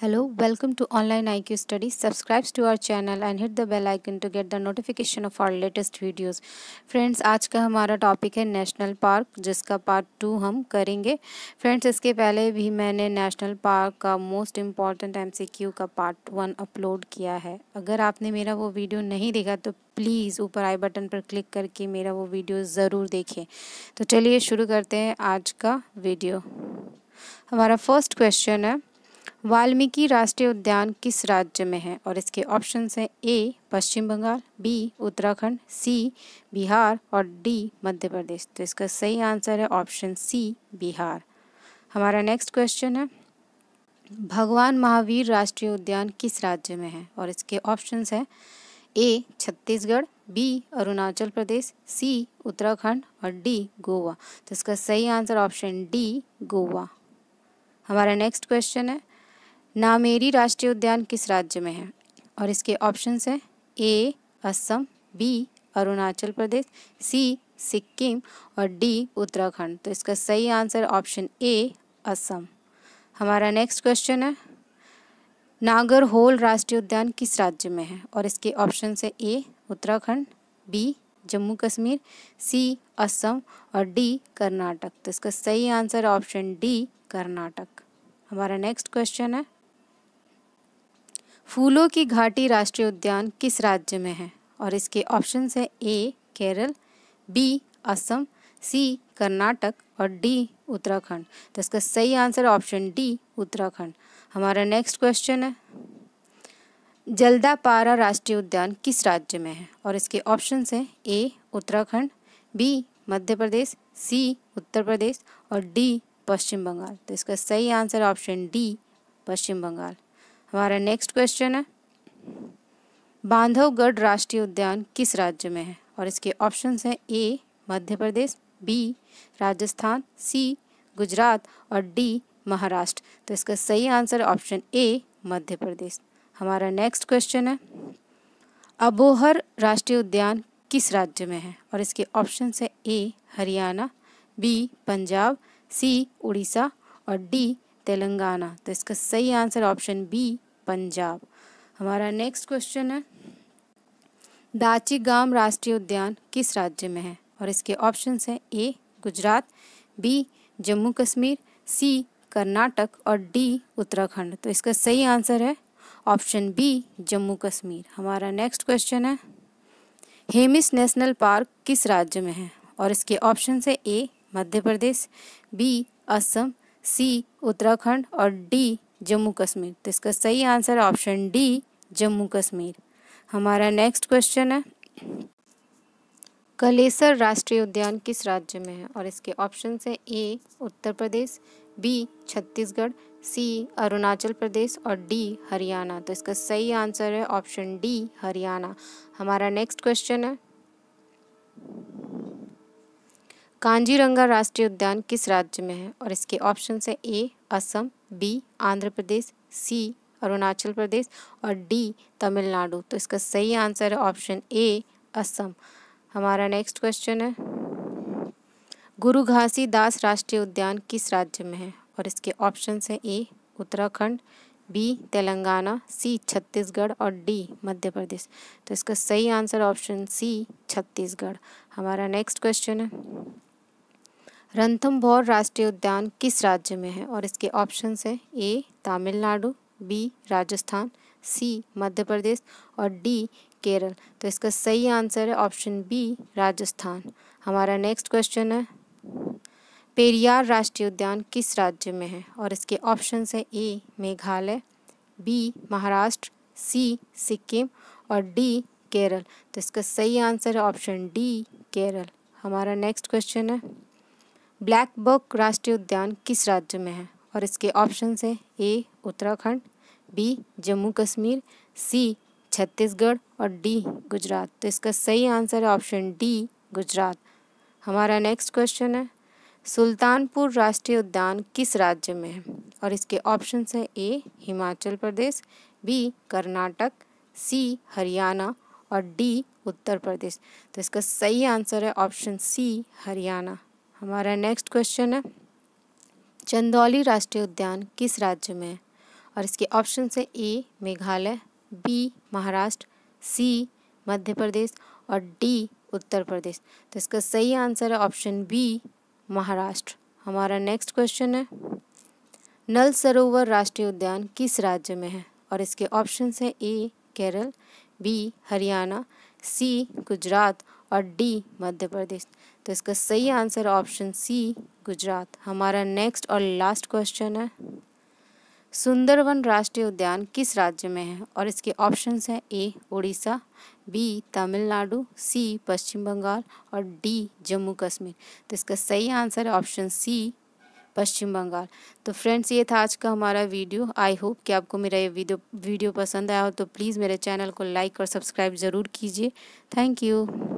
Hello, welcome to Online IQ Study. Subscribe to our channel and hit the bell icon to get the notification of our latest videos. Friends आज का हमारा topic है national park जिसका part two हम करेंगे friends इसके पहले भी मैंने नेशनल पार्क का मोस्ट इम्पॉर्टेंट क्यू का पार्ट वन अपलोड किया है अगर आपने मेरा वो वीडियो नहीं देखा तो प्लीज़ ऊपर आई बटन पर क्लिक करके मेरा वो वीडियो ज़रूर देखें तो चलिए शुरू करते हैं आज का वीडियो हमारा फर्स्ट क्वेश्चन है वाल्मीकि राष्ट्रीय उद्यान किस राज्य में है और इसके ऑप्शन हैं A Paschim Bengal B Uttarakhand C Bihar और डी मध्य प्रदेश तो इसका सही आंसर है ऑप्शन सी बिहार हमारा नेक्स्ट क्वेश्चन है भगवान महावीर राष्ट्रीय उद्यान किस राज्य में है और इसके ऑप्शन हैं A Chhattisgarh B Arunachal Pradesh C Uttarakhand और डी गोवा तो इसका सही आंसर ऑप्शन डी गोवा हमारा नेक्स्ट क्वेश्चन है नामेरी राष्ट्रीय उद्यान किस राज्य में है और इसके ऑप्शंस हैं A Assam B Arunachal Pradesh C Sikkim और डी उत्तराखंड तो इसका सही आंसर ऑप्शन ए असम हमारा नेक्स्ट क्वेश्चन है नागर होल राष्ट्रीय उद्यान किस राज्य में है और इसके ऑप्शन है A Uttarakhand B Jammu Kashmir C Assam और डी कर्नाटक तो इसका सही आंसर ऑप्शन डी कर्नाटक हमारा नेक्स्ट क्वेश्चन है फूलों की घाटी राष्ट्रीय उद्यान किस राज्य में है और इसके ऑप्शन है A Kerala B Assam C Karnataka और डी उत्तराखंड तो इसका सही आंसर ऑप्शन डी उत्तराखंड हमारा नेक्स्ट क्वेश्चन है जल्दापारा राष्ट्रीय उद्यान किस राज्य में है और इसके ऑप्शन हैं ए उत्तराखंड बी मध्य प्रदेश सी उत्तर प्रदेश और डी पश्चिम बंगाल तो इसका सही answer option D Paschim Bengal हमारा नेक्स्ट क्वेश्चन है बांधवगढ़ राष्ट्रीय उद्यान किस राज्य में है और इसके ऑप्शंस हैं A Madhya Pradesh B Rajasthan C Gujarat और डी महाराष्ट्र तो इसका सही आंसर ऑप्शन ए मध्य प्रदेश हमारा नेक्स्ट क्वेश्चन है अबोहर राष्ट्रीय उद्यान किस राज्य में है और इसके ऑप्शन है A Haryana B Punjab C Orissa और डी तेलंगाना तो इसका सही आंसर ऑप्शन बी पंजाब हमारा नेक्स्ट क्वेश्चन है दाची गांव राष्ट्रीय उद्यान किस राज्य में है और इसके ऑप्शन हैं A Gujarat B Jammu Kashmir C Karnataka और डी उत्तराखंड तो इसका सही आंसर है ऑप्शन बी जम्मू कश्मीर हमारा नेक्स्ट क्वेश्चन है हेमिस नेशनल पार्क किस राज्य में है और इसके ऑप्शन है A Madhya Pradesh B Assam C Uttarakhand और डी जम्मू कश्मीर तो इसका सही answer option D Jammu Kashmir हमारा नेक्स्ट क्वेश्चन है कलेसर राष्ट्रीय उद्यान किस राज्य में है और इसके ऑप्शन है A Uttar Pradesh B Chhattisgarh C Arunachal Pradesh और डी हरियाणा तो इसका सही आंसर है ऑप्शन डी हरियाणा हमारा नेक्स्ट क्वेश्चन है कांजीरंगा राष्ट्रीय उद्यान किस राज्य में है और इसके ऑप्शन है A Assam B Andhra Pradesh C Arunachal Pradesh और डी तमिलनाडु तो इसका सही आंसर है ऑप्शन ए असम हमारा नेक्स्ट क्वेश्चन है गुरु घासी दास राष्ट्रीय उद्यान किस राज्य में है और इसके ऑप्शंस हैं A Uttarakhand B Telangana C Chhattisgarh और डी मध्य प्रदेश तो इसका सही आंसर ऑप्शन सी छत्तीसगढ़ हमारा नेक्स्ट क्वेश्चन है रणथम्भौर राष्ट्रीय उद्यान किस राज्य में है और इसके ऑप्शन हैं A Tamil Nadu B Rajasthan C Madhya Pradesh और डी केरल तो इसका सही आंसर है ऑप्शन बी राजस्थान हमारा नेक्स्ट क्वेश्चन है पेरियार राष्ट्रीय उद्यान किस राज्य में है और इसके ऑप्शन हैं A Meghalaya B Maharashtra C Sikkim और डी केरल तो इसका सही आंसर है ऑप्शन डी केरल हमारा नेक्स्ट क्वेश्चन है ब्लैक राष्ट्रीय उद्यान किस राज्य में है और इसके ऑप्शन हैं A Uttarakhand B Jammu Kashmir C Chhattisgarh और डी गुजरात तो इसका सही आंसर है ऑप्शन डी गुजरात हमारा नेक्स्ट क्वेश्चन है सुल्तानपुर राष्ट्रीय उद्यान किस राज्य में है और इसके ऑप्शन हैं A Himachal Pradesh B Karnataka C Haryana और डी उत्तर प्रदेश तो इसका सही आंसर है ऑप्शन सी हरियाणा हमारा नेक्स्ट क्वेश्चन है चंदौली राष्ट्रीय उद्यान किस राज्य में है और इसके ऑप्शन है A Meghalaya B Maharashtra C Madhya Pradesh और डी उत्तर प्रदेश तो इसका सही आंसर है ऑप्शन बी महाराष्ट्र हमारा नेक्स्ट क्वेश्चन है नल सरोवर राष्ट्रीय उद्यान किस राज्य में है और इसके ऑप्शन है A Kerala B Haryana C Gujarat और डी मध्य प्रदेश तो इसका सही आंसर ऑप्शन सी गुजरात हमारा नेक्स्ट और लास्ट क्वेश्चन है सुंदरवन राष्ट्रीय उद्यान किस राज्य में है और इसके ऑप्शंस हैं A Orissa B Tamil Nadu C Paschim Bengal और डी जम्मू कश्मीर तो इसका सही answer option C Paschim Bengal तो फ्रेंड्स ये था आज का हमारा वीडियो आई होप कि आपको मेरा ये वीडियो वीडियो पसंद आया हो तो प्लीज़ मेरे चैनल को लाइक और सब्सक्राइब ज़रूर कीजिए थैंक यू